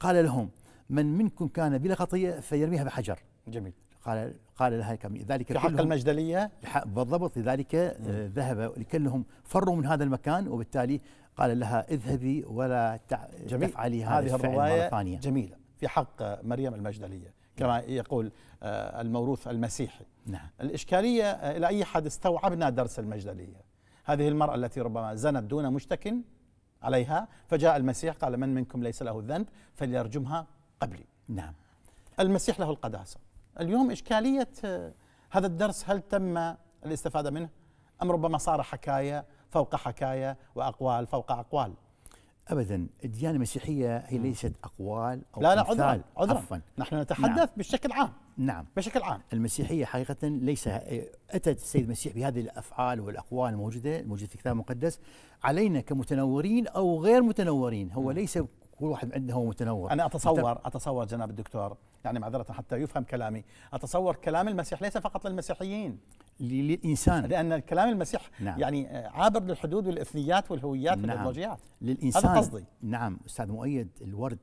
قال لهم من منكم كان بلا خطية فيرميها بحجر جميل قال قال لها ذلك في حق المجدلية بالضبط لذلك آه، ذهب لكلهم فروا من هذا المكان وبالتالي قال لها اذهبي ولا جميل تفعلي هذا هذه الرواية مرة ثانية جميلة في حق مريم المجدلية كما يقول آه، الموروث المسيحي نعم. الإشكالية آه، إلى أي حد استوعبنا درس المجدلية هذه المرأة التي ربما زنت دون مشتك عليها فجاء المسيح قال من منكم ليس له ذنب فليرجمها قبلي نعم المسيح له القداسة اليوم إشكالية آه، هذا الدرس هل تم الاستفادة منه أم ربما صار حكاية فوق حكاية وأقوال فوق أقوال ابدا الديانه المسيحيه هي ليست اقوال او لا لا عذرا عذرا عفوا نحن نعم. نتحدث نعم بشكل عام نعم بشكل عام المسيحيه حقيقه ليس آه، اتت السيد المسيح بهذه الافعال والاقوال الموجوده الموجوده في الكتاب المقدس علينا كمتنورين او غير متنورين هو ليس كل واحد عنده هو متنوع انا اتصور اتصور جناب الدكتور يعني معذره حتى يفهم كلامي اتصور كلام المسيح ليس فقط للمسيحيين للانسان لان كلام المسيح نعم. يعني عابر للحدود والاثنيات والهويات نعم. والايديولوجيات للانسان هذا قصدي نعم استاذ مؤيد الورد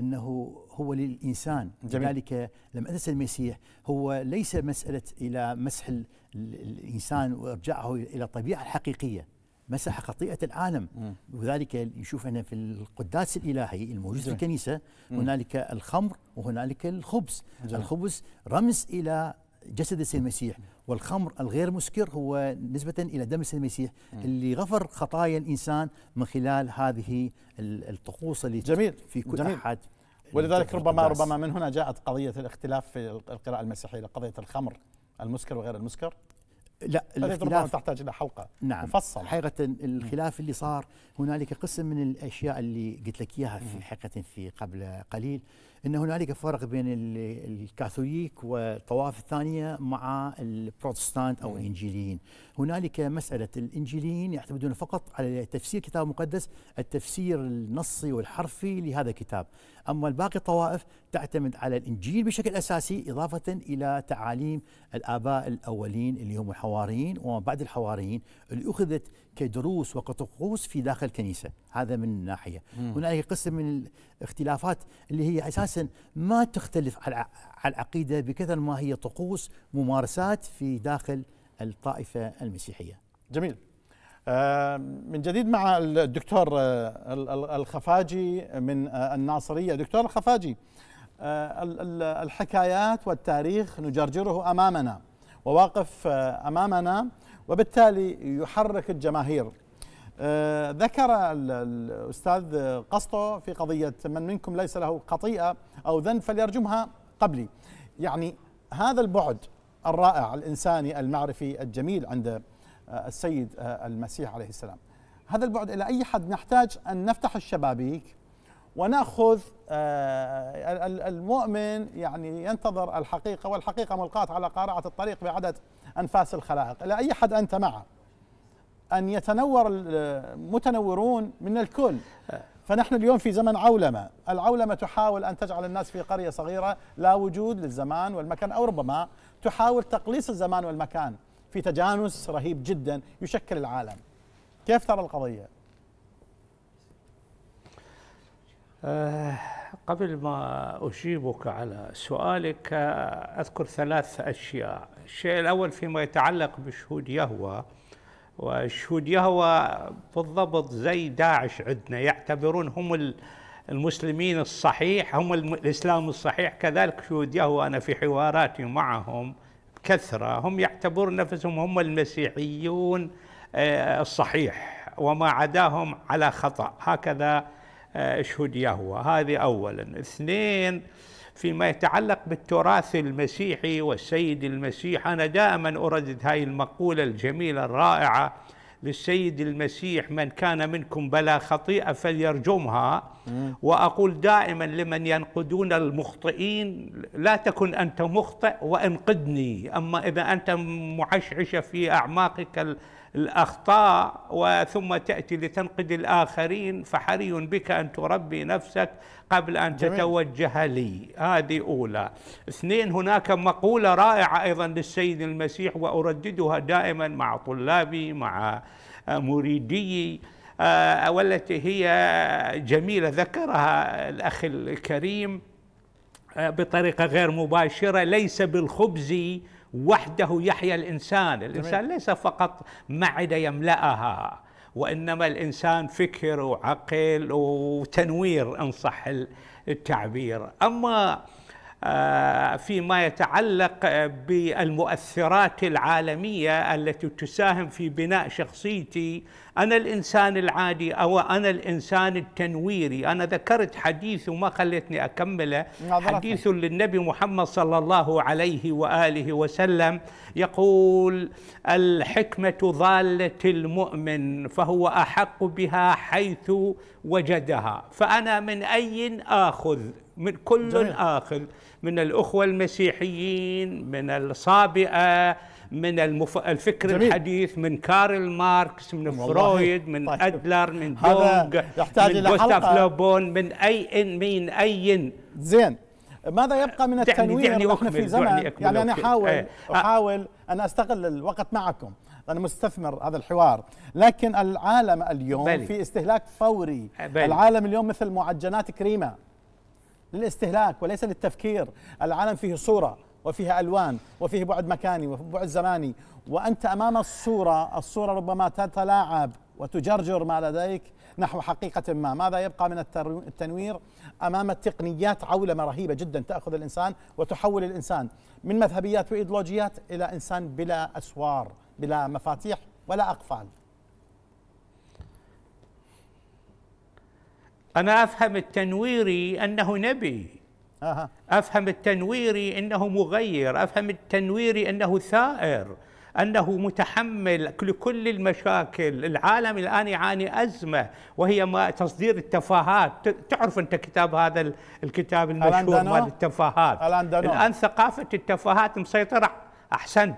انه هو للانسان لذلك لما ادرس المسيح هو ليس مساله الى مسح الانسان وارجاعه الى الطبيعه الحقيقيه مسح خطيئة العالم وذلك نشوف أن في القداس الإلهي الموجود في الكنيسة هنالك الخمر وهنالك الخبز الخبز رمز إلى جسد السيد المسيح والخمر الغير مسكر هو نسبة إلى دم السيد المسيح اللي غفر خطايا الإنسان من خلال هذه الطقوس اللي جميل في كل جميل. أحد ولذلك ربما ربما من هنا جاءت قضية الاختلاف في القراءة المسيحية قضية الخمر المسكر وغير المسكر لا الاختلاف تحتاج الى حلقه نعم مفصل حقيقه الخلاف اللي صار هنالك قسم من الاشياء اللي قلت لك اياها في حقيقه في قبل قليل ان هنالك فرق بين الكاثوليك والطوائف الثانيه مع البروتستانت او الانجيليين هنالك مساله الانجيليين يعتمدون فقط على تفسير كتاب مقدس التفسير النصي والحرفي لهذا الكتاب اما الباقي الطوائف تعتمد على الانجيل بشكل اساسي اضافه الى تعاليم الاباء الاولين اللي هم الحواريين وما بعد الحواريين اللي اخذت كدروس وكطقوس في داخل الكنيسه هذا من ناحيه هناك قسم من الاختلافات اللي هي اساسا ما تختلف على العقيده بكثر ما هي طقوس ممارسات في داخل الطائفه المسيحيه جميل آه، من جديد مع الدكتور آه، الخفاجي من آه، الناصريه دكتور الخفاجي الحكايات والتاريخ نجرجره امامنا وواقف آه، امامنا وبالتالي يحرك الجماهير آه، ذكر الاستاذ قسطو في قضيه من منكم ليس له خطيئه او ذنب فليرجمها قبلي يعني هذا البعد الرائع الانساني المعرفي الجميل عند آه، السيد المسيح عليه السلام هذا البعد الى اي حد نحتاج ان نفتح الشبابيك وناخذ آه، المؤمن يعني ينتظر الحقيقه والحقيقه ملقاه على قارعه الطريق بعدد انفاس الخلائق الى اي حد انت معه ان يتنور المتنورون من الكل فنحن اليوم في زمن عولمه العولمه تحاول ان تجعل الناس في قريه صغيره لا وجود للزمان والمكان او ربما تحاول تقليص الزمان والمكان في تجانس رهيب جدا يشكل العالم كيف ترى القضيه آه، قبل ما أجيبك على سؤالك آه، أذكر ثلاث أشياء الشيء الأول فيما يتعلق بشهود يهوى وشهود يهوى بالضبط زي داعش عندنا يعتبرون هم المسلمين الصحيح هم الإسلام الصحيح كذلك شهود يهوى أنا في حواراتي معهم كثرة هم يعتبرون نفسهم هم المسيحيون آه، الصحيح وما عداهم على خطأ هكذا اشهد يهوه هذه أولا اثنين فيما يتعلق بالتراث المسيحي والسيد المسيح أنا دائما أردد هذه المقولة الجميلة الرائعة للسيد المسيح من كان منكم بلا خطيئة فليرجمها وأقول دائما لمن ينقدون المخطئين لا تكن أنت مخطئ وانقدني أما إذا أنت معشعش في أعماقك الأخطاء وثم تأتي لتنقد الآخرين فحري بك أن تربي نفسك قبل أن جميل. تتوجه لي هذه أولى اثنين هناك مقولة رائعة أيضا للسيد المسيح وأرددها دائما مع طلابي مع مريدي آه، والتي هي جميلة ذكرها الأخ الكريم آه، بطريقة غير مباشرة ليس بالخبز وحده يحيا الانسان، الانسان ليس فقط معده يملاها وانما الانسان فكر وعقل وتنوير ان صح التعبير، اما آه، فيما يتعلق بالمؤثرات العالميه التي تساهم في بناء شخصيتي انا الانسان العادي او انا الانسان التنويري انا ذكرت حديث وما خلتني اكمله نعم، حديث للنبي محمد صلى الله عليه واله وسلم يقول الحكمه ضاله المؤمن فهو احق بها حيث وجدها فانا من اي اخذ من كل جميل. آخذ من الأخوة المسيحيين من الصابئة من المف... الفكر جميل. الحديث من كارل ماركس من فرويد من طيب. أدلر من دونغ من جوستاف لوبون من أي من أي زين ماذا يبقى من التنوير دعني دعني في زمن يعني انا احاول ايه. احاول ان استغل الوقت معكم انا مستثمر هذا الحوار لكن العالم اليوم بلي. في استهلاك فوري بلي. العالم اليوم مثل معجنات كريمه للاستهلاك وليس للتفكير العالم فيه صورة وفيها ألوان وفيه بعد مكاني وبعد زماني وأنت أمام الصورة الصورة ربما تتلاعب وتجرجر ما لديك نحو حقيقة ما ماذا يبقى من التنوير أمام التقنيات عولمة رهيبة جدا تأخذ الإنسان وتحول الإنسان من مذهبيات وإيدولوجيات إلى إنسان بلا أسوار بلا مفاتيح ولا أقفال أنا أفهم التنويري أنه نبي أفهم التنويري أنه مغير أفهم التنويري أنه ثائر أنه متحمل لكل المشاكل العالم الآن يعاني أزمة وهي ما تصدير التفاهات تعرف أنت كتاب هذا الكتاب المشهور مال التفاهات الآن ثقافة التفاهات مسيطرة أحسنت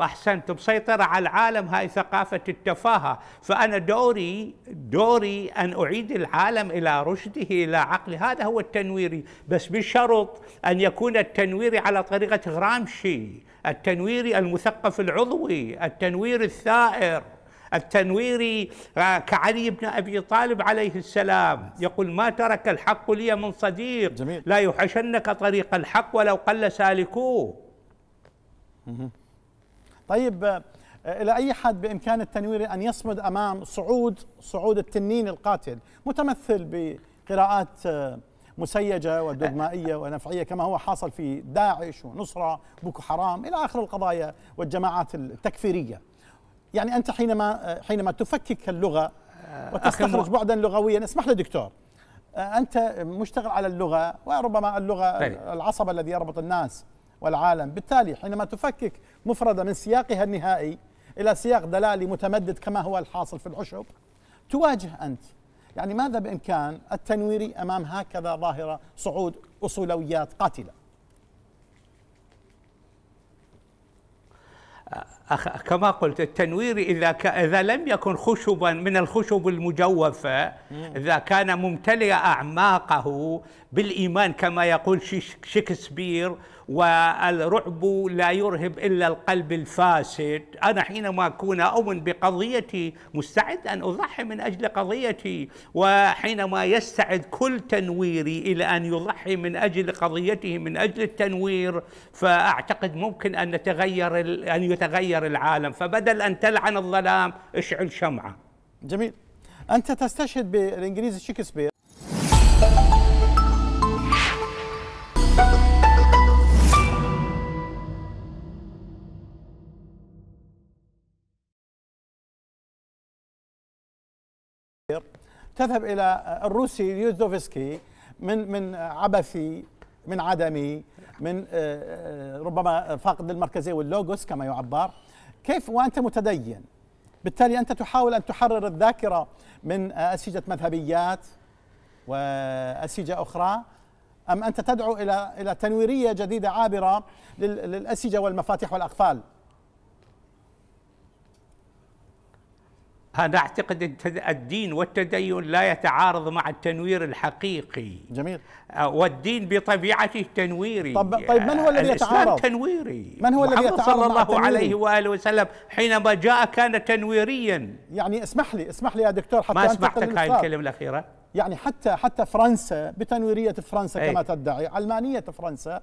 احسنتم مسيطره على العالم هاي ثقافه التفاهه فانا دوري دوري ان اعيد العالم الى رشده الى عقله هذا هو التنويري بس بشرط ان يكون التنويري على طريقه غرامشي التنويري المثقف العضوي التنوير الثائر التنويري آه، كعلي بن ابي طالب عليه السلام يقول ما ترك الحق لي من صديق جميل. لا يحشنك طريق الحق ولو قل سالكوه طيب آه، الى اي حد بامكان التنويري ان يصمد امام صعود صعود التنين القاتل متمثل بقراءات آه، مسيجه ودغمائيه ونفعيه كما هو حاصل في داعش ونصره بوكو حرام الى اخر القضايا والجماعات التكفيريه. يعني انت حينما آه، حينما تفكك اللغه وتستخرج بعدا لغويا اسمح لي دكتور انت مشتغل على اللغه وربما اللغه طيب. العصب الذي يربط الناس والعالم بالتالي حينما تفكك مفردة من سياقها النهائي إلى سياق دلالي متمدد كما هو الحاصل في العشب تواجه أنت يعني ماذا بإمكان التنويري أمام هكذا ظاهرة صعود أصولويات قاتلة كما قلت التنوير إذا ك... إذا لم يكن خشبا من الخشب المجوفة إذا كان ممتلئ أعماقه بالإيمان كما يقول شكسبير والرعب لا يرهب إلا القلب الفاسد أنا حينما أكون أؤمن بقضيتي مستعد أن أضحي من أجل قضيتي وحينما يستعد كل تنويري إلى أن يضحي من أجل قضيته من أجل التنوير فأعتقد ممكن أن نتغير أن يتغير العالم فبدل أن تلعن الظلام اشعل شمعة جميل أنت تستشهد بالإنجليزي شكسبير تذهب الى الروسي يوزوفسكي من من عبثي من عدمي من آه، آه، ربما فاقد المركزيه واللوغوس كما يعبر كيف وانت متدين بالتالي انت تحاول ان تحرر الذاكره من آه، اسيجه مذهبيات واسيجه اخرى ام انت تدعو الى الى تنويريه جديده عابره للاسيجه والمفاتيح والاقفال انا اعتقد الدين والتدين لا يتعارض مع التنوير الحقيقي جميل آه، والدين بطبيعته تنويري طب طيب من هو آه، الذي يتعارض؟ تنويري من هو الذي يتعارض صلى الله عليه واله وسلم حينما جاء كان تنويريا يعني اسمح لي اسمح لي يا دكتور حتى ما سمحتك هاي الكلمه الاخيره يعني حتى حتى فرنسا بتنويريه فرنسا أي. كما تدعي علمانيه فرنسا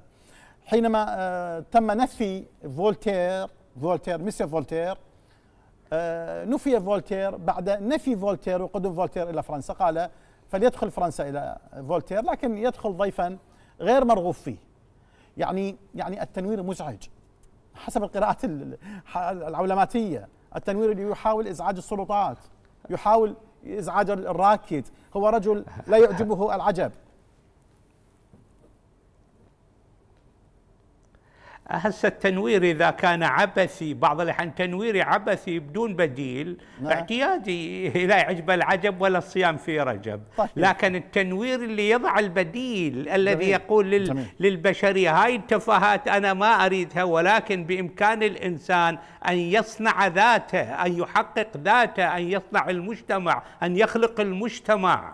حينما آه، تم نفي فولتير فولتير ميسيو فولتير آه، نفي فولتير بعد نفي فولتير وقدوم فولتير إلى فرنسا قال فليدخل فرنسا إلى فولتير لكن يدخل ضيفا غير مرغوب فيه يعني يعني التنوير مزعج حسب القراءات العولماتية التنوير اللي يحاول إزعاج السلطات يحاول إزعاج الراكد هو رجل لا يعجبه العجب هسه التنوير اذا كان عبثي بعض الاحيان تنويري عبثي بدون بديل نعم. اعتيادي لا يعجب العجب ولا الصيام في رجب طيب. لكن التنوير اللي يضع البديل الذي جميل. يقول لل... جميل. للبشريه هاي التفاهات انا ما اريدها ولكن بامكان الانسان ان يصنع ذاته ان يحقق ذاته ان يصنع المجتمع ان يخلق المجتمع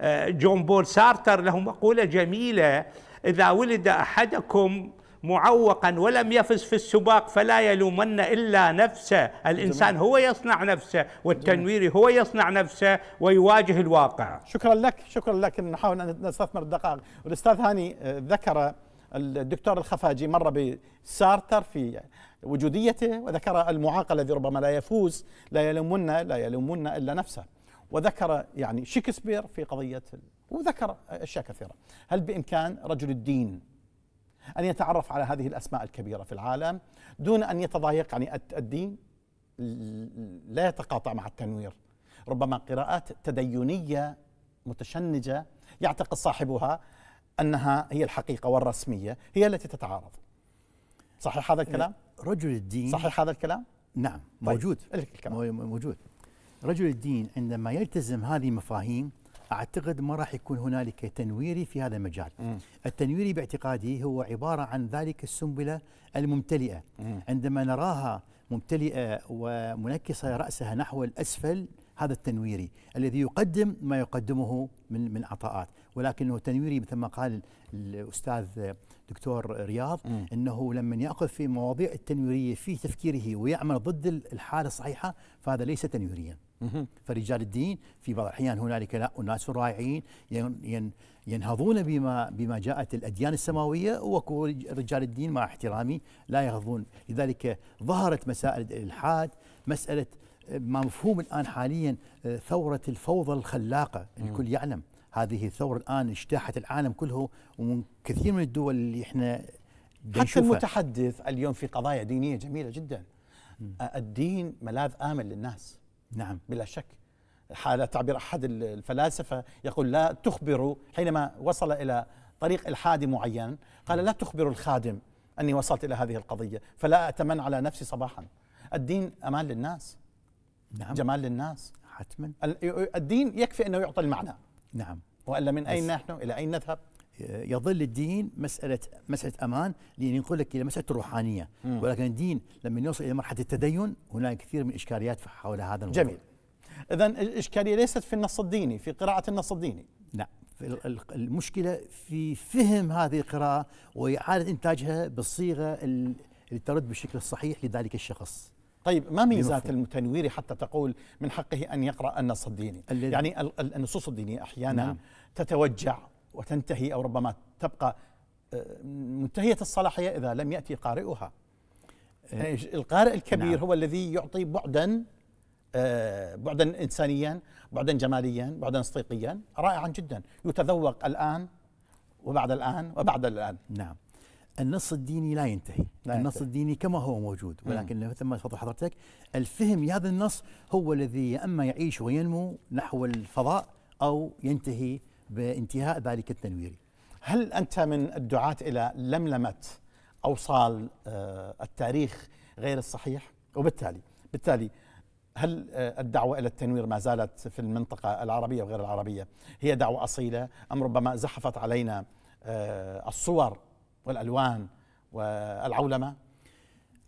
آه، جون بول سارتر له مقوله جميله اذا ولد احدكم معوقا ولم يفز في السباق فلا يلومن الا نفسه، الانسان هو يصنع نفسه والتنويري هو يصنع نفسه ويواجه الواقع. شكرا لك، شكرا لك نحاول ان نستثمر الدقائق، والاستاذ هاني آه، ذكر الدكتور الخفاجي مر بسارتر في وجوديته وذكر المعاق الذي ربما لا يفوز لا يلومن لا يلومن الا نفسه. وذكر يعني شكسبير في قضيه وذكر اشياء كثيره، هل بامكان رجل الدين أن يتعرف على هذه الأسماء الكبيرة في العالم دون أن يتضايق يعني الدين لا يتقاطع مع التنوير ربما قراءات تدينية متشنجة يعتقد صاحبها أنها هي الحقيقة والرسمية هي التي تتعارض صحيح هذا الكلام؟ رجل الدين صحيح هذا الكلام؟ نعم طيب، موجود الكلام. موجود رجل الدين عندما يلتزم هذه المفاهيم اعتقد ما راح يكون هنالك تنويري في هذا المجال م. التنويري باعتقادي هو عباره عن ذلك السنبله الممتلئه م. عندما نراها ممتلئه ومنكسه راسها نحو الاسفل هذا التنويري الذي يقدم ما يقدمه من من عطاءات ولكنه تنويري مثل ما قال الاستاذ دكتور رياض م. انه لما ياخذ في مواضيع التنويريه في تفكيره ويعمل ضد الحاله الصحيحه فهذا ليس تنويريا فرجال الدين في بعض الأحيان هنالك لا أناس رائعين ينهضون بما بما جاءت الأديان السماوية ورجال الدين مع احترامي لا يهضون لذلك ظهرت مسائل الإلحاد مسألة ما مفهوم الآن حاليا آه، ثورة الفوضى الخلاقة الكل يعلم هذه الثورة الآن اجتاحت العالم كله ومن كثير من الدول اللي احنا حتى المتحدث اليوم في قضايا دينية جميلة جدا آه، الدين ملاذ آمن للناس نعم بلا شك على تعبير أحد الفلاسفة يقول لا تخبر حينما وصل إلى طريق إلحاد معين قال لا تخبر الخادم أني وصلت إلى هذه القضية فلا اتمن على نفسي صباحا الدين أمان للناس نعم جمال للناس حتما الدين يكفي أنه يعطي المعنى نعم وإلا من أين نحن إلى أين نذهب يظل الدين مسألة مسألة أمان لأن لك إلى مسألة الروحانية ولكن الدين لما يوصل إلى مرحلة التدين هناك كثير من الإشكاليات حول هذا الموضوع جميل إذا الإشكالية ليست في النص الديني في قراءة النص الديني لا المشكلة في فهم هذه القراءة وإعادة إنتاجها بالصيغة اللي ترد بالشكل الصحيح لذلك الشخص طيب ما ميزات المتنوير حتى تقول من حقه أن يقرأ النص الديني يعني النصوص الدينية أحيانا نعم. تتوجع وتنتهي أو ربما تبقى آه، منتهية الصلاحية إذا لم يأتي قارئها إيه. القارئ الكبير نعم. هو الذي يعطي بعدا آه، بعدا إنسانيا بعدا جماليا بعدا صديقيا رائعا جدا يتذوق الآن وبعد الآن وبعد الآن نعم النص الديني لا ينتهي لا النص ينتهي. الديني كما هو موجود ولكن مثل ما تفضل حضرتك الفهم لهذا النص هو الذي اما يعيش وينمو نحو الفضاء او ينتهي بانتهاء ذلك التنويري هل أنت من الدعاة إلى لملمة أوصال آه، التاريخ غير الصحيح وبالتالي بالتالي هل آه، الدعوة إلى التنوير ما زالت في المنطقة العربية وغير العربية هي دعوة أصيلة أم ربما زحفت علينا آه، الصور والألوان والعولمة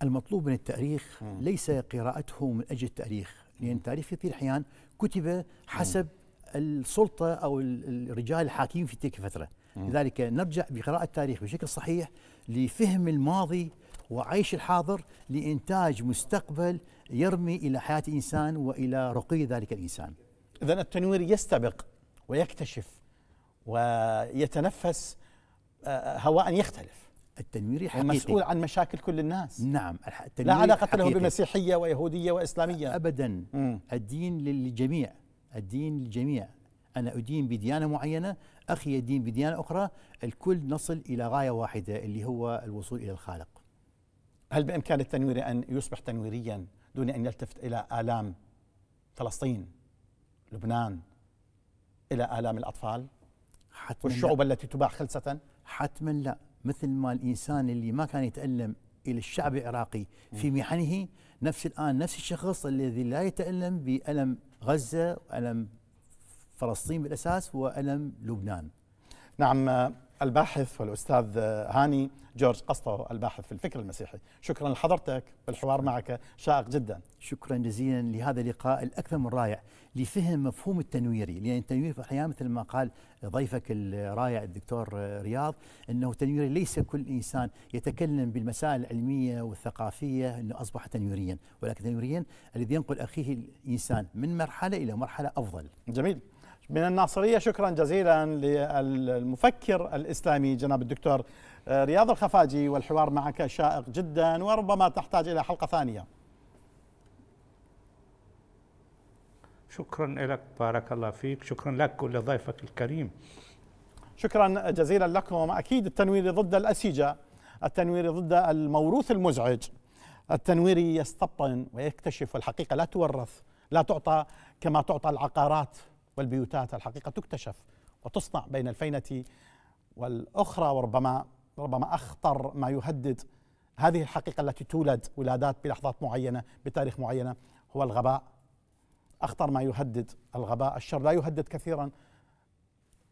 المطلوب من التاريخ ليس قراءته من أجل التاريخ لأن التاريخ في الأحيان كتب حسب السلطه او الرجال الحاكمين في تلك الفتره لذلك نرجع بقراءه التاريخ بشكل صحيح لفهم الماضي وعيش الحاضر لانتاج مستقبل يرمي الى حياه الانسان والى رقي ذلك الانسان اذا التنوير يستبق ويكتشف ويتنفس آه، آه، هواء يختلف التنويري حقيقي مسؤول عن مشاكل كل الناس نعم التنوير لا علاقة له بمسيحية ويهودية وإسلامية أبدا مم. الدين للجميع الدين للجميع أنا أدين بديانة معينة أخي يدين بديانة أخرى الكل نصل إلى غاية واحدة اللي هو الوصول إلى الخالق هل بإمكان التنويري أن يصبح تنويريا دون أن يلتفت إلى آلام فلسطين لبنان إلى آلام الأطفال حتما والشعوب لا. التي تباع خلصة حتما لا مثل ما الإنسان اللي ما كان يتألم إلى الشعب العراقي في محنه نفس الآن نفس الشخص الذي لا يتألم بألم غزة وألم فلسطين بالأساس وألم لبنان نعم الباحث والأستاذ هاني جورج قسطو الباحث في الفكر المسيحي شكرا لحضرتك الحوار معك شائق جدا شكرا جزيلا لهذا اللقاء الأكثر من رائع لفهم مفهوم التنويري لأن يعني التنوير في الحياة مثل ما قال ضيفك الرائع الدكتور رياض أنه تنويري ليس كل إنسان يتكلم بالمسائل العلمية والثقافية أنه أصبح تنويريا ولكن تنويريا الذي ينقل أخيه الإنسان من مرحلة إلى مرحلة أفضل جميل من الناصرية شكرا جزيلا للمفكر الإسلامي جناب الدكتور آه، رياض الخفاجي والحوار معك شائق جدا وربما تحتاج إلى حلقة ثانية شكرا لك بارك الله فيك شكرا لك ولضيفك الكريم شكرا جزيلا لكم أكيد التنوير ضد الأسيجة التنوير ضد الموروث المزعج التنوير يستبطن ويكتشف الحقيقة لا تورث لا تعطى كما تعطى العقارات والبيوتات الحقيقة تكتشف وتصنع بين الفينة والأخرى وربما ربما أخطر ما يهدد هذه الحقيقة التي تولد ولادات بلحظات معينة بتاريخ معينة هو الغباء أخطر ما يهدد الغباء الشر لا يهدد كثيرا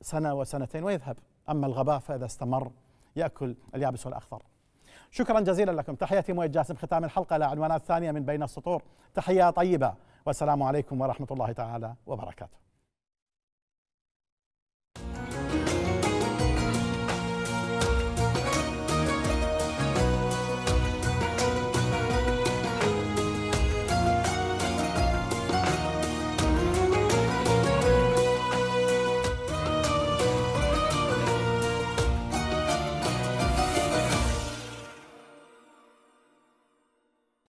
سنة وسنتين ويذهب أما الغباء فإذا استمر يأكل اليابس والأخضر شكرا جزيلا لكم تحياتي مؤيد جاسم ختام الحلقة على عنوانات ثانية من بين السطور تحية طيبة والسلام عليكم ورحمة الله تعالى وبركاته